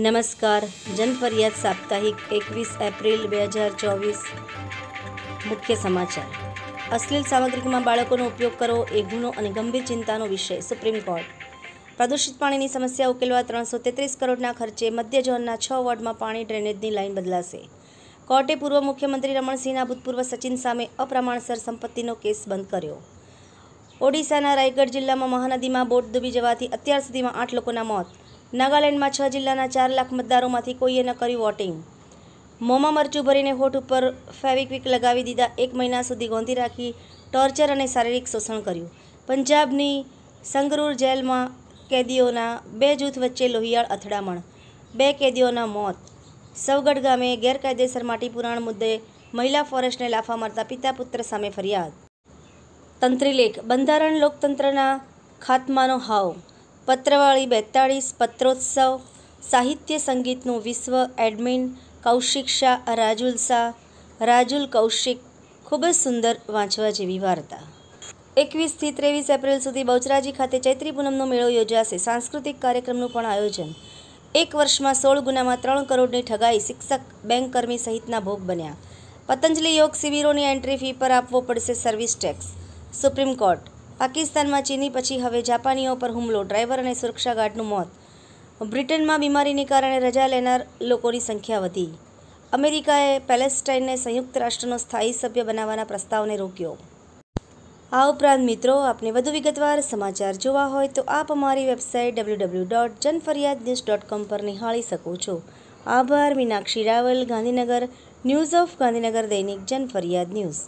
નમસ્કાર જનફરિયાદ સાપ્તાહિક એકવીસ એપ્રિલ બે હજાર ચોવીસ મુખ્ય સમાચાર અશ્લીલ સામગ્રીમાં બાળકોનો ઉપયોગ કરવો એ ગુનો અને ગંભીર ચિંતાનો વિષય સુપ્રીમ કોર્ટ પ્રદૂષિત પાણીની સમસ્યા ઉકેલવા ત્રણસો તેત્રીસ કરોડના ખર્ચે મધ્ય ઝોનના છ વોર્ડમાં પાણી ડ્રેનેજની લાઇન બદલાશે કોર્ટે પૂર્વ મુખ્યમંત્રી રમણસિંહના ભૂતપૂર્વ સચિન સામે અપ્રમાણસર સંપત્તિનો કેસ બંધ કર્યો ઓડિશાના રાયગઢ જિલ્લામાં મહાનદીમાં બોટ ડૂબી જવાથી અત્યાર સુધીમાં આઠ લોકોના મોત નાગાલેન્ડમાં છ જિલ્લાના ચાર લાખ મતદારોમાંથી કોઈએ ન કર્યું વોટિંગ મોંમાં મરચું ભરીને હોઠ ઉપર ફેવિક્વિક લગાવી દીધા એક મહિના સુધી ગોંધી રાખી ટોર્ચર અને શારીરિક શોષણ કર્યું પંજાબની સંગરૂર જેલમાં કેદીઓના બે જૂથ વચ્ચે લોહિયાળ અથડામણ બે કેદીઓના મોત સવગઢ ગામે ગેરકાયદેસર માટી પુરાણ મુદ્દે મહિલા ફોરેસ્ટને લાફા મારતા પિતા પુત્ર સામે ફરિયાદ તંત્રીલેખ બંધારણ લોકતંત્રના ખાત્માનો હાવ પત્રવાળી બેતાળીસ પત્રોત્સવ સાહિત્ય સંગીતનું વિશ્વ એડમિન કૌશિક શાહ રાજુલ શાહ રાજુલ કૌશિક ખૂબ જ સુંદર વાંચવા જેવી વાર્તા એકવીસથી ત્રેવીસ એપ્રિલ સુધી બહુચરાજી ખાતે ચૈત્રી પૂનમનો મેળો યોજાશે સાંસ્કૃતિક કાર્યક્રમનું પણ આયોજન એક વર્ષમાં સોળ ગુનામાં ત્રણ કરોડની ઠગાઈ શિક્ષક બેંક કર્મી સહિતના ભોગ બન્યા પતંજલિ યોગ શિબિરોની એન્ટ્રી ફી પર આપવો પડશે સર્વિસ ટેક્સ સુપ્રીમ કોર્ટ પાકિસ્તાનમાં ચીની પછી હવે જાપાનીઓ પર હુમલો ડ્રાઈવર અને સુરક્ષા ગાર્ડનું મોત બ્રિટનમાં બીમારીને કારણે રજા લેનાર લોકોની સંખ્યા વધી અમેરિકાએ પેલેસ્ટાઇનને સંયુક્ત રાષ્ટ્રનો સ્થાયી સભ્ય બનાવવાના પ્રસ્તાવને રોક્યો આ ઉપરાંત મિત્રો આપને વધુ વિગતવાર સમાચાર જોવા હોય તો આપ અમારી website W W dot Janfariyad news dot com પર નિહાળી શકો છો આભાર મીનાક્ષી રાવલ ગાંધીનગર ન્યૂઝ ઓફ ગાંધીનગર દૈનિક જનફરિયાદ ન્યૂઝ